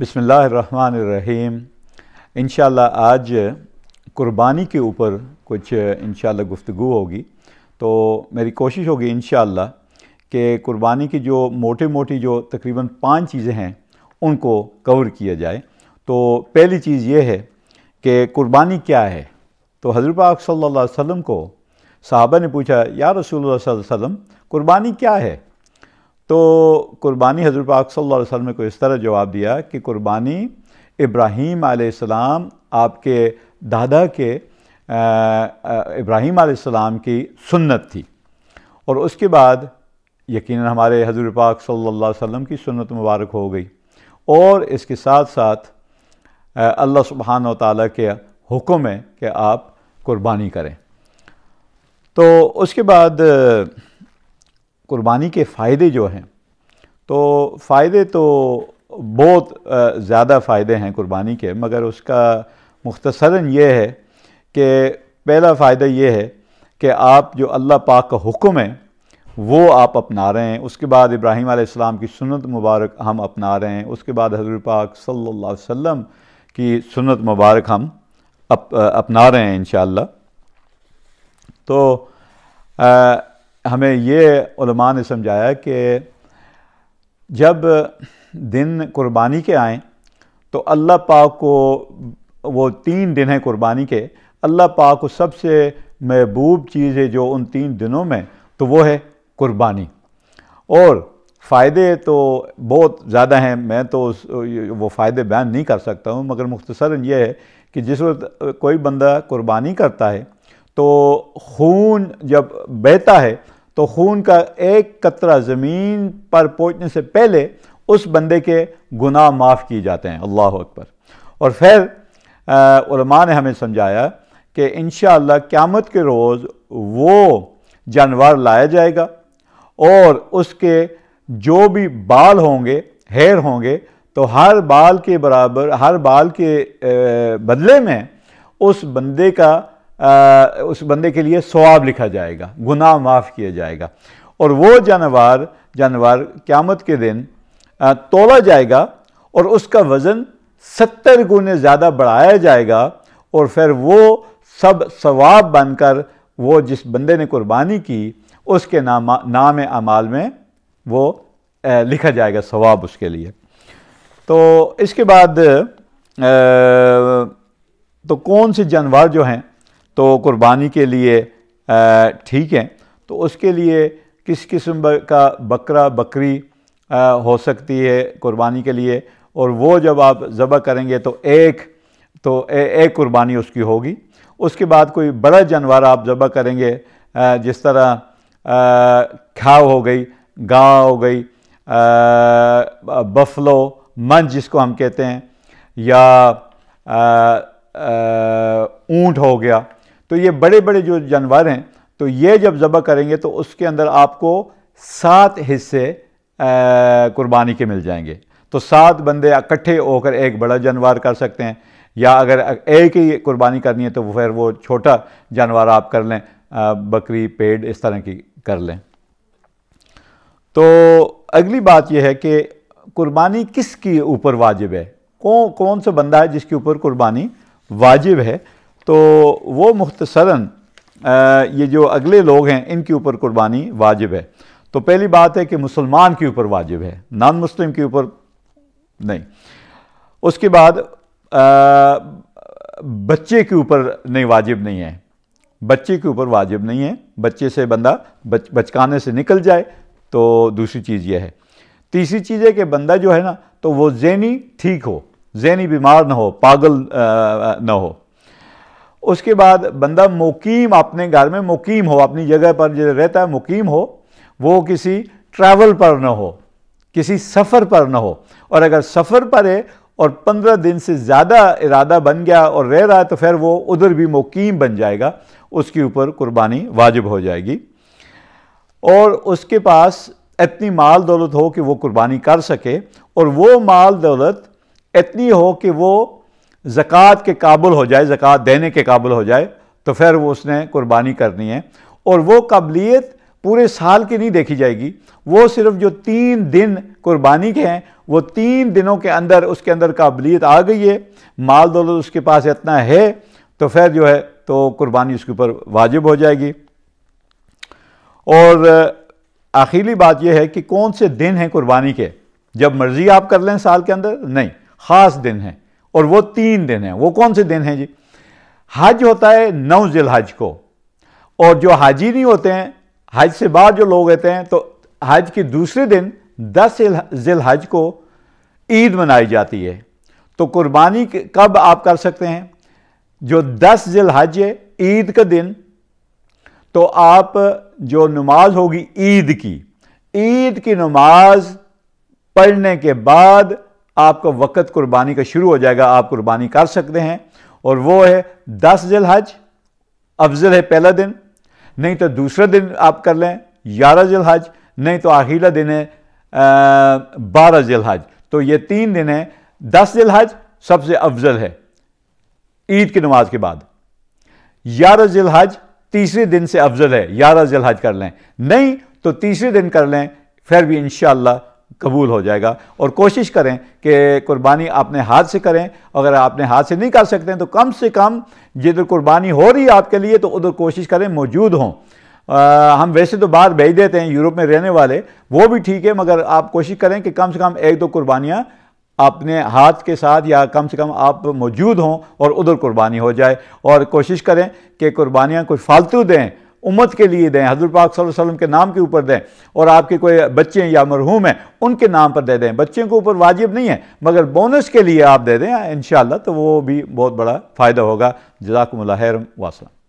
बसमीम इन आज कुर्बानी के ऊपर कुछ इन गुफ्तु होगी तो मेरी कोशिश होगी इन कि कुर्बानी की जो मोटे मोटी जो तकरीबन पांच चीज़ें हैं उनको कवर किया जाए तो पहली चीज़ ये है कि कुर्बानी क्या है तो हजरत पाक सल्लल्लाहु अलैहि वसल्लम को साहबा ने पूछा या रसूल वसल्लम कुर्बानी क्या है तो कुर्बानी हजरत पाक सल्लल्लाहु अलैहि वसल्लम को इस तरह जवाब दिया कि कुर्बानी इब्राहीम आलाम आपके दादा के इब्राहीम आसमाम की सुन्नत थी और उसके बाद यकीन हमारे हजरत पाक सल्लल्लाहु अलैहि वसल्लम की सुन्नत मुबारक हो गई और इसके साथ साथ अल्लाह सुबहान ताली के हुक्म है कि आप कुर्बानी करें तो उसके बाद कुर्बानी के फ़ायदे जो हैं तो फ़ायदे तो बहुत ज़्यादा फ़ायदे हैं कुर्बानी के मगर उसका मुख्तसरन ये है कि पहला फ़ायदा ये है कि आप जो अल्लाह पाक का हुक्म है वो आप अपना रहे हैं उसके बाद इब्राहिम आसमाम की सुनत मुबारक हम अपना रहे हैं उसके बाद हजरत पाक सल्लल्लाहु अलैहि वसल्लम की सुनत मुबारक हम अप, अपना रहे हैं इन तो आ, हमें ये उलमा ने समझाया कि जब दिन कुर्बानी के आएँ तो अल्लाह पाक को वो तीन दिन हैं कुर्बानी के अल्लाह पाक को सबसे महबूब चीज़ है जो उन तीन दिनों में तो वो है कुर्बानी और फ़ायदे तो बहुत ज़्यादा हैं मैं तो उस वो फ़ायदे बयान नहीं कर सकता हूँ मगर मुख्तसर ये है कि जिस वक्त कोई बंदा कुर्बानी करता है तो खून जब बहता है तो खून का एक कतरा ज़मीन पर पहुँचने से पहले उस बंदे के गुनाह माफ़ किए जाते हैं अल्लाह अकबर और फिर ने हमें समझाया कि इन क़्यामत के रोज़ वो जानवर लाया जाएगा और उसके जो भी बाल होंगे हेयर होंगे तो हर बाल के बराबर हर बाल के बदले में उस बंदे का आ, उस बंदे के लिए सवाब लिखा जाएगा गुनाह माफ़ किया जाएगा और वो जानवर जानवर क़्यामत के दिन आ, तोला जाएगा और उसका वज़न सत्तर गुने ज़्यादा बढ़ाया जाएगा और फिर वो सब सवाब बनकर वो जिस बंदे ने कुर्बानी की उसके नाम नाम अमाल में वो लिखा जाएगा सवाब उसके लिए तो इसके बाद आ, तो कौन से जानवर जो हैं तो कुर्बानी के लिए ठीक है तो उसके लिए किस किस्म का बकरा बकरी हो सकती है कुर्बानी के लिए और वो जब आप ज़बह करेंगे तो एक तो ए, एक कुर्बानी उसकी होगी उसके बाद कोई बड़ा जानवर आप ज़बह करेंगे जिस तरह खाव हो गई गाँव हो गई बफलो मंज जिसको हम कहते हैं या ऊँट हो गया तो ये बड़े बड़े जो जानवर हैं तो ये जब ज़बह करेंगे तो उसके अंदर आपको सात हिस्से कुर्बानी के मिल जाएंगे तो सात बंदे इकट्ठे होकर एक बड़ा जानवर कर सकते हैं या अगर एक ही कुर्बानी करनी है तो फिर वो छोटा जानवर आप कर लें बकरी पेड़ इस तरह की कर लें तो अगली बात यह है कि कुर्बानी किसके ऊपर वाजिब है कौन कौन सा बंदा है जिसके ऊपर कुर्बानी वाजिब है तो वो मुख्तसरा ये जो अगले लोग हैं इनके ऊपर कुर्बानी वाजिब है तो पहली बात है कि मुसलमान के ऊपर वाजिब है नॉन मुस्लिम के ऊपर नहीं उसके बाद आ, बच्चे के ऊपर नहीं वाजिब नहीं है बच्चे के ऊपर वाजिब नहीं है बच्चे से बंदा बच बचकाने से निकल जाए तो दूसरी चीज़ यह है तीसरी चीज़ है कि बंदा जो है ना तो वो जैनी ठीक हो जैनी बीमार ना हो पागल आ, ना हो उसके बाद बंदा मुकीम अपने घर में मुकीम हो अपनी जगह पर जो रहता है मुकीम हो वो किसी ट्रैवल पर ना हो किसी सफ़र पर ना हो और अगर सफ़र पर है और पंद्रह दिन से ज़्यादा इरादा बन गया और रह रहा है तो फिर वो उधर भी मुकीम बन जाएगा उसके ऊपर कुर्बानी वाजिब हो जाएगी और उसके पास इतनी माल दौलत हो कि वो कुर्बानी कर सके और वो माल दौलत इतनी हो कि वो ज़क़़त के काबुल हो जाए ज़क़़त देने के काबुल हो जाए तो फिर वो उसने कुर्बानी करनी है और वो काबिलियत पूरे साल की नहीं देखी जाएगी वो सिर्फ जो तीन दिन कुर्बानी के हैं वो तीन दिनों के अंदर उसके अंदर काबिलियत आ गई है माल दौलत उसके पास इतना है तो फिर जो है तो कुर्बानी उसके ऊपर वाजिब हो जाएगी और आखिरी बात यह है कि कौन से दिन हैं कुर्बानी के जब मर्ज़ी आप कर लें साल के अंदर नहीं ख़ास दिन हैं और वो तीन दिन है वो कौन से दिन हैं जी हज होता है नौ हज को और जो हाजी नहीं होते हैं हज से बाहर जो लोग रहते हैं तो हज के दूसरे दिन दस हज को ईद मनाई जाती है तो कुर्बानी कब आप कर सकते हैं जो दस हज है ईद का दिन तो आप जो नमाज होगी ईद की ईद की नमाज पढ़ने के बाद आपका वक़्त कुर्बानी का शुरू हो जाएगा आप कुर्बानी कर सकते हैं और वो है दस जल हज अफजल है पहला दिन नहीं तो दूसरा दिन आप कर लें ग्यारह जल हज नहीं तो आखिरला दिन है बारह जल हज तो ये तीन दिन है दस जल हज सबसे अफजल है ईद की नमाज के बाद ग्यारह जल हज तीसरे दिन से अफजल है ग्यारह जल हज कर लें नहीं तो तीसरे दिन कर लें फिर भी इन कबूल हो जाएगा और कोशिश करें कि कुर्बानी अपने हाथ से करें अगर आपने हाथ से नहीं कर सकते तो कम से कम जिधर कुर्बानी हो रही है आपके लिए तो उधर कोशिश करें मौजूद हों हम वैसे तो बाहर भेज देते हैं यूरोप में रहने वाले वो भी ठीक है मगर आप कोशिश करें कि कम से कम एक दो कुर्बानियाँ अपने हाथ के साथ या कम से कम आप मौजूद हों और उधर कुर्बानी हो जाए और कोशिश करें कि कुर्बानियाँ कुछ फालतू दें उम्मत के लिए दें हजूर पाक वसल्लम के नाम के ऊपर दें और आपके कोई बच्चे या मरहूम हैं उनके नाम पर दे दें बच्चे के ऊपर वाजिब नहीं है मगर बोनस के लिए आप दे दें इन तो वो भी बहुत बड़ा फ़ायदा होगा जजाकमल वासलम